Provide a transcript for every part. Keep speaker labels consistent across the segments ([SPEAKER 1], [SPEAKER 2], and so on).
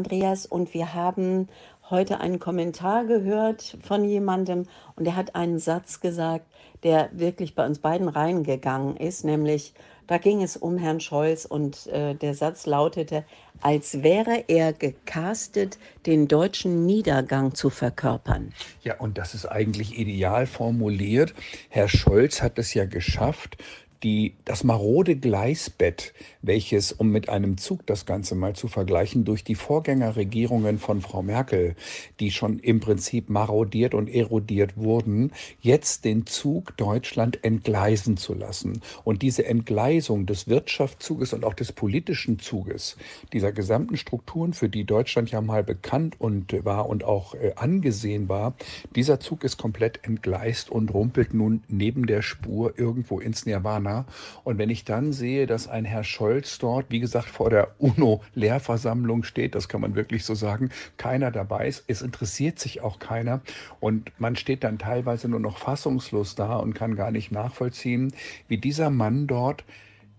[SPEAKER 1] Andreas, und wir haben heute einen Kommentar gehört von jemandem und er hat einen Satz gesagt, der wirklich bei uns beiden reingegangen ist, nämlich da ging es um Herrn Scholz und äh, der Satz lautete, als wäre er gecastet, den deutschen Niedergang zu verkörpern. Ja,
[SPEAKER 2] und das ist eigentlich ideal formuliert. Herr Scholz hat es ja geschafft,
[SPEAKER 1] die, das
[SPEAKER 2] marode Gleisbett, welches, um mit einem Zug das Ganze mal zu vergleichen, durch die Vorgängerregierungen von Frau Merkel, die schon im Prinzip marodiert und erodiert wurden, jetzt den Zug Deutschland entgleisen zu lassen. Und diese Entgleisung des Wirtschaftszuges und auch des politischen Zuges, dieser gesamten Strukturen, für die Deutschland ja mal bekannt und war und auch äh, angesehen war, dieser Zug ist komplett entgleist und rumpelt nun neben der Spur irgendwo ins Nirvana Corona. Und wenn ich dann sehe, dass ein Herr Scholz dort, wie gesagt, vor der UNO-Lehrversammlung steht, das kann man wirklich so sagen, keiner dabei ist, es interessiert sich auch keiner. Und man steht dann teilweise nur noch fassungslos da und kann gar nicht nachvollziehen, wie dieser Mann dort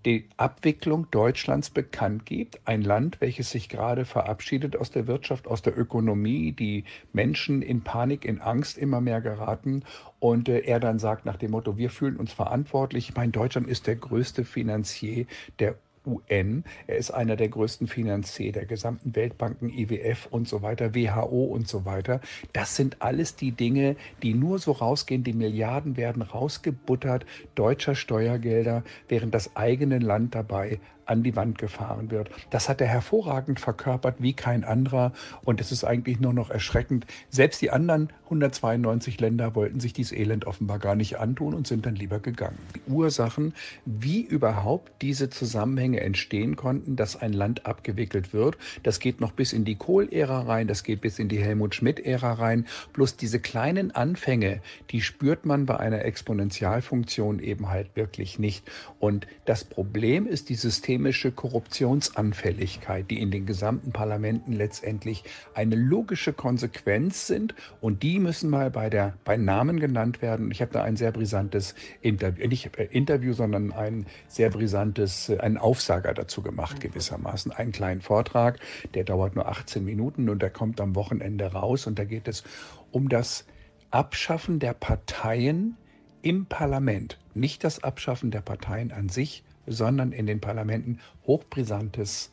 [SPEAKER 2] die Abwicklung Deutschlands bekannt gibt. Ein Land, welches sich gerade verabschiedet aus der Wirtschaft, aus der Ökonomie, die Menschen in Panik, in Angst immer mehr geraten. Und äh, er dann sagt nach dem Motto, wir fühlen uns verantwortlich. mein Deutschland ist der größte Finanzier der UN. Er ist einer der größten Finanzier der gesamten Weltbanken, IWF und so weiter, WHO und so weiter. Das sind alles die Dinge, die nur so rausgehen. Die Milliarden werden rausgebuttert deutscher Steuergelder, während das eigene Land dabei an die Wand gefahren wird. Das hat er hervorragend verkörpert wie kein anderer und es ist eigentlich nur noch erschreckend. Selbst die anderen 192 Länder wollten sich dieses Elend offenbar gar nicht antun und sind dann lieber gegangen. Die Ursachen, wie überhaupt diese Zusammenhänge entstehen konnten, dass ein Land abgewickelt wird, das geht noch bis in die Kohl-Ära rein, das geht bis in die Helmut Schmidt-Ära rein. Bloß diese kleinen Anfänge, die spürt man bei einer Exponentialfunktion eben halt wirklich nicht. Und das Problem ist die System systemische Korruptionsanfälligkeit, die in den gesamten Parlamenten letztendlich eine logische Konsequenz sind. Und die müssen mal bei, der, bei Namen genannt werden. Ich habe da ein sehr brisantes Interview, äh, nicht äh, Interview, sondern ein sehr brisantes, äh, einen Aufsager dazu gemacht gewissermaßen. Einen kleinen Vortrag, der dauert nur 18 Minuten und der kommt am Wochenende raus. Und da geht es um das Abschaffen der Parteien im Parlament, nicht das Abschaffen der Parteien an sich, sondern in den Parlamenten hochbrisantes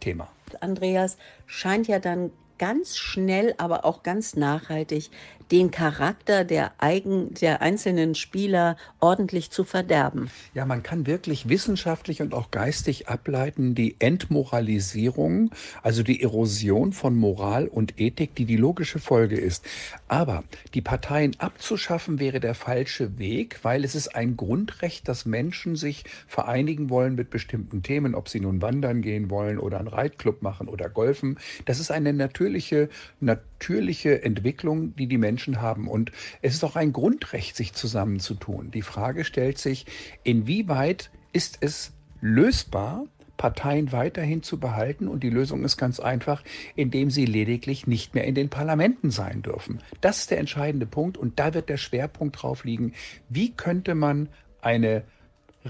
[SPEAKER 2] Thema.
[SPEAKER 1] Andreas scheint ja dann ganz schnell, aber auch ganz nachhaltig den Charakter der, eigen, der einzelnen Spieler ordentlich zu verderben.
[SPEAKER 2] Ja, man kann wirklich wissenschaftlich und auch geistig ableiten, die Entmoralisierung, also die Erosion von Moral und Ethik, die die logische Folge ist. Aber die Parteien abzuschaffen wäre der falsche Weg, weil es ist ein Grundrecht, dass Menschen sich vereinigen wollen mit bestimmten Themen, ob sie nun wandern gehen wollen oder einen Reitclub machen oder golfen. Das ist eine natürliche natürliche, natürliche Entwicklung, die die Menschen haben. Und es ist auch ein Grundrecht, sich zusammenzutun. Die Frage stellt sich, inwieweit ist es lösbar, Parteien weiterhin zu behalten. Und die Lösung ist ganz einfach, indem sie lediglich nicht mehr in den Parlamenten sein dürfen. Das ist der entscheidende Punkt und da wird der Schwerpunkt drauf liegen. Wie könnte man eine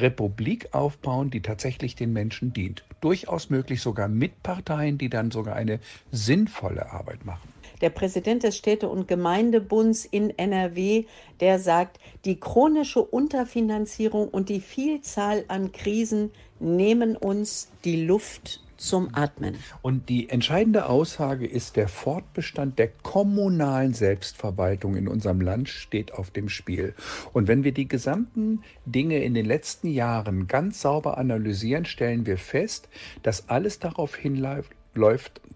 [SPEAKER 2] Republik aufbauen, die tatsächlich den Menschen dient. Durchaus möglich sogar mit Parteien, die dann sogar eine sinnvolle Arbeit machen.
[SPEAKER 1] Der Präsident des Städte- und Gemeindebunds in NRW, der sagt, die chronische Unterfinanzierung und die Vielzahl an Krisen nehmen uns die Luft zum Atmen. Und die entscheidende
[SPEAKER 2] Aussage ist, der Fortbestand der kommunalen Selbstverwaltung in unserem Land steht auf dem Spiel. Und wenn wir die gesamten Dinge in den letzten Jahren ganz sauber analysieren, stellen wir fest, dass alles darauf hinläuft,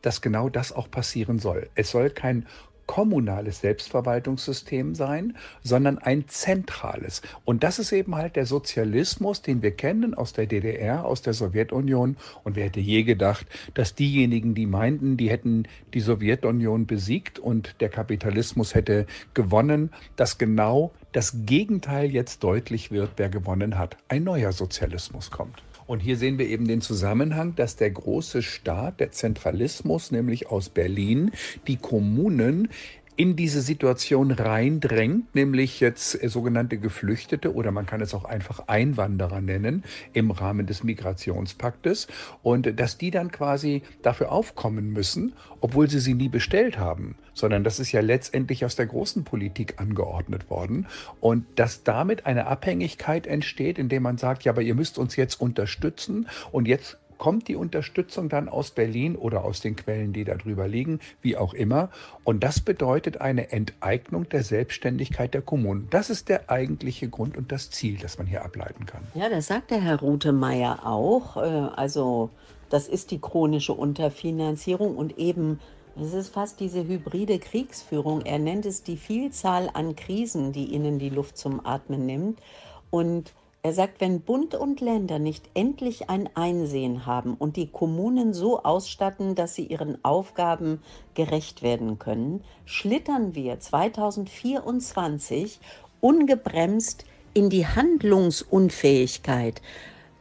[SPEAKER 2] dass genau das auch passieren soll. Es soll kein kommunales Selbstverwaltungssystem sein, sondern ein zentrales. Und das ist eben halt der Sozialismus, den wir kennen aus der DDR, aus der Sowjetunion. Und wer hätte je gedacht, dass diejenigen, die meinten, die hätten die Sowjetunion besiegt und der Kapitalismus hätte gewonnen, dass genau das Gegenteil jetzt deutlich wird, wer gewonnen hat. Ein neuer Sozialismus kommt. Und hier sehen wir eben den Zusammenhang, dass der große Staat, der Zentralismus, nämlich aus Berlin, die Kommunen in diese Situation reindrängt, nämlich jetzt äh, sogenannte Geflüchtete oder man kann es auch einfach Einwanderer nennen im Rahmen des Migrationspaktes und äh, dass die dann quasi dafür aufkommen müssen, obwohl sie sie nie bestellt haben, sondern das ist ja letztendlich aus der großen Politik angeordnet worden und dass damit eine Abhängigkeit entsteht, indem man sagt, ja, aber ihr müsst uns jetzt unterstützen und jetzt kommt die Unterstützung dann aus Berlin oder aus den Quellen, die darüber liegen, wie auch immer. Und das bedeutet eine Enteignung der Selbstständigkeit der Kommunen. Das ist der eigentliche Grund und das Ziel, das man hier ableiten kann.
[SPEAKER 1] Ja, das sagt der Herr Rutemeyer auch. Äh, also das ist die chronische Unterfinanzierung und eben es ist fast diese hybride Kriegsführung. Er nennt es die Vielzahl an Krisen, die ihnen die Luft zum Atmen nimmt. Und er sagt, wenn Bund und Länder nicht endlich ein Einsehen haben und die Kommunen so ausstatten, dass sie ihren Aufgaben gerecht werden können, schlittern wir 2024 ungebremst in die Handlungsunfähigkeit,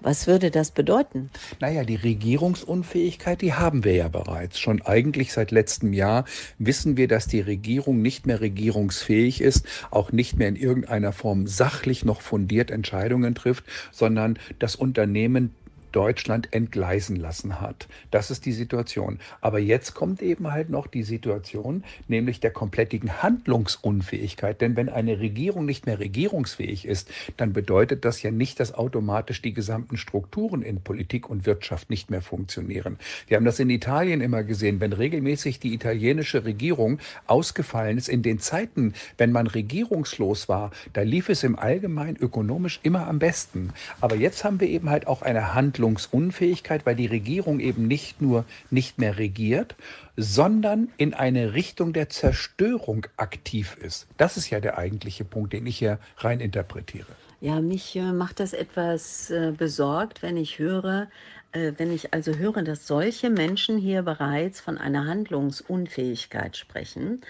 [SPEAKER 1] was würde das bedeuten? Naja, die Regierungsunfähigkeit, die haben wir ja bereits. Schon eigentlich
[SPEAKER 2] seit letztem Jahr wissen wir, dass die Regierung nicht mehr regierungsfähig ist, auch nicht mehr in irgendeiner Form sachlich noch fundiert Entscheidungen trifft, sondern das Unternehmen Deutschland entgleisen lassen hat. Das ist die Situation. Aber jetzt kommt eben halt noch die Situation, nämlich der komplettigen Handlungsunfähigkeit. Denn wenn eine Regierung nicht mehr regierungsfähig ist, dann bedeutet das ja nicht, dass automatisch die gesamten Strukturen in Politik und Wirtschaft nicht mehr funktionieren. Wir haben das in Italien immer gesehen, wenn regelmäßig die italienische Regierung ausgefallen ist in den Zeiten, wenn man regierungslos war, da lief es im Allgemeinen ökonomisch immer am besten. Aber jetzt haben wir eben halt auch eine Handlung Handlungsunfähigkeit, weil die Regierung eben nicht nur nicht mehr regiert, sondern in eine Richtung der Zerstörung aktiv ist. Das ist ja der eigentliche Punkt, den ich hier rein interpretiere.
[SPEAKER 1] Ja, mich äh, macht das etwas äh, besorgt, wenn ich höre, äh, wenn ich also höre, dass solche Menschen hier bereits von einer Handlungsunfähigkeit sprechen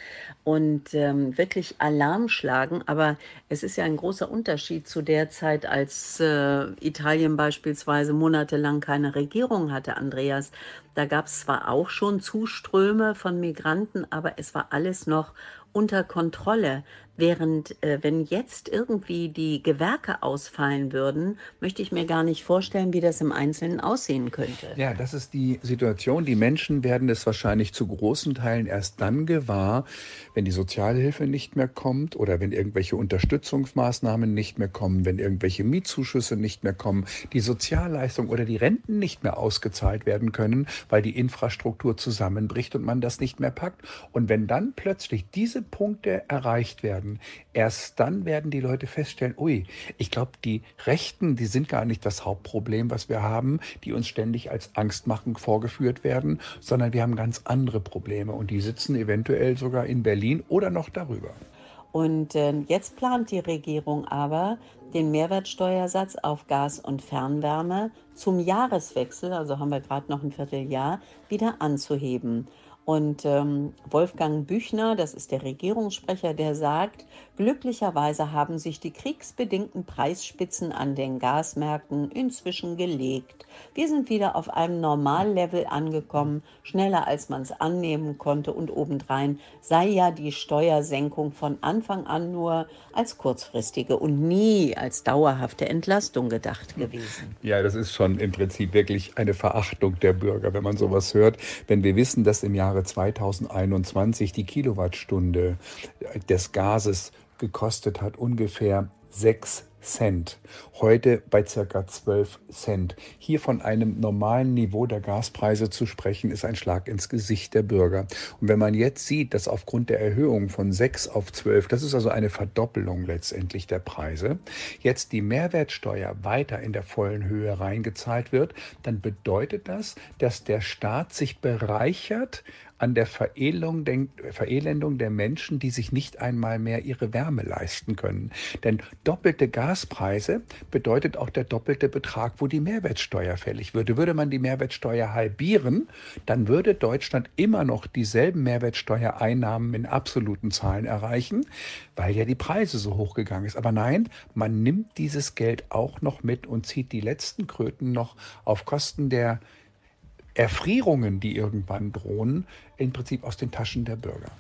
[SPEAKER 1] und ähm, wirklich Alarm schlagen, aber es ist ja ein großer Unterschied zu der Zeit, als äh, Italien beispielsweise monatelang keine Regierung hatte, Andreas. Da gab es zwar auch schon Zuströme von Migranten, aber es war alles noch unter Kontrolle. Während äh, wenn jetzt irgendwie die Gewerke ausfallen würden, möchte ich mir gar nicht vorstellen, wie das im Einzelnen aussehen könnte.
[SPEAKER 2] Ja, das ist die Situation. Die Menschen werden es wahrscheinlich zu großen Teilen erst dann gewahr, wenn die Sozialhilfe nicht mehr kommt oder wenn irgendwelche Unterstützungsmaßnahmen nicht mehr kommen, wenn irgendwelche Mietzuschüsse nicht mehr kommen, die Sozialleistung oder die Renten nicht mehr ausgezahlt werden können, weil die Infrastruktur zusammenbricht und man das nicht mehr packt. Und wenn dann plötzlich diese Punkte erreicht werden, erst dann werden die Leute feststellen, ui, ich glaube, die Rechten, die sind gar nicht das Hauptproblem, was wir haben, die uns ständig als Angst machen vorgeführt werden, sondern wir haben ganz andere Probleme und die sitzen eventuell sogar in Berlin oder noch darüber.
[SPEAKER 1] Und ähm, jetzt plant die Regierung aber, den Mehrwertsteuersatz auf Gas und Fernwärme zum Jahreswechsel, also haben wir gerade noch ein Vierteljahr, wieder anzuheben. Und ähm, Wolfgang Büchner, das ist der Regierungssprecher, der sagt, glücklicherweise haben sich die kriegsbedingten Preisspitzen an den Gasmärkten inzwischen gelegt. Wir sind wieder auf einem Normallevel angekommen, schneller als man es annehmen konnte und obendrein sei ja die Steuersenkung von Anfang an nur als kurzfristige und nie als dauerhafte Entlastung gedacht gewesen.
[SPEAKER 2] Ja, das ist schon im Prinzip wirklich eine Verachtung der Bürger, wenn man sowas hört. Wenn wir wissen, dass im Jahr Jahre 2021 die Kilowattstunde des Gases gekostet hat ungefähr 6 Cent. Heute bei ca. 12 Cent. Hier von einem normalen Niveau der Gaspreise zu sprechen, ist ein Schlag ins Gesicht der Bürger. Und wenn man jetzt sieht, dass aufgrund der Erhöhung von 6 auf 12, das ist also eine Verdoppelung letztendlich der Preise, jetzt die Mehrwertsteuer weiter in der vollen Höhe reingezahlt wird, dann bedeutet das, dass der Staat sich bereichert an der Verelung denkt, Verelendung der Menschen, die sich nicht einmal mehr ihre Wärme leisten können. Denn doppelte Gaspreise bedeutet auch der doppelte Betrag, wo die Mehrwertsteuer fällig würde. Würde man die Mehrwertsteuer halbieren, dann würde Deutschland immer noch dieselben Mehrwertsteuereinnahmen in absoluten Zahlen erreichen, weil ja die Preise so hoch gegangen ist. Aber nein, man nimmt dieses Geld auch noch mit und zieht die letzten Kröten noch auf Kosten der Erfrierungen, die irgendwann drohen, im Prinzip aus den Taschen der Bürger.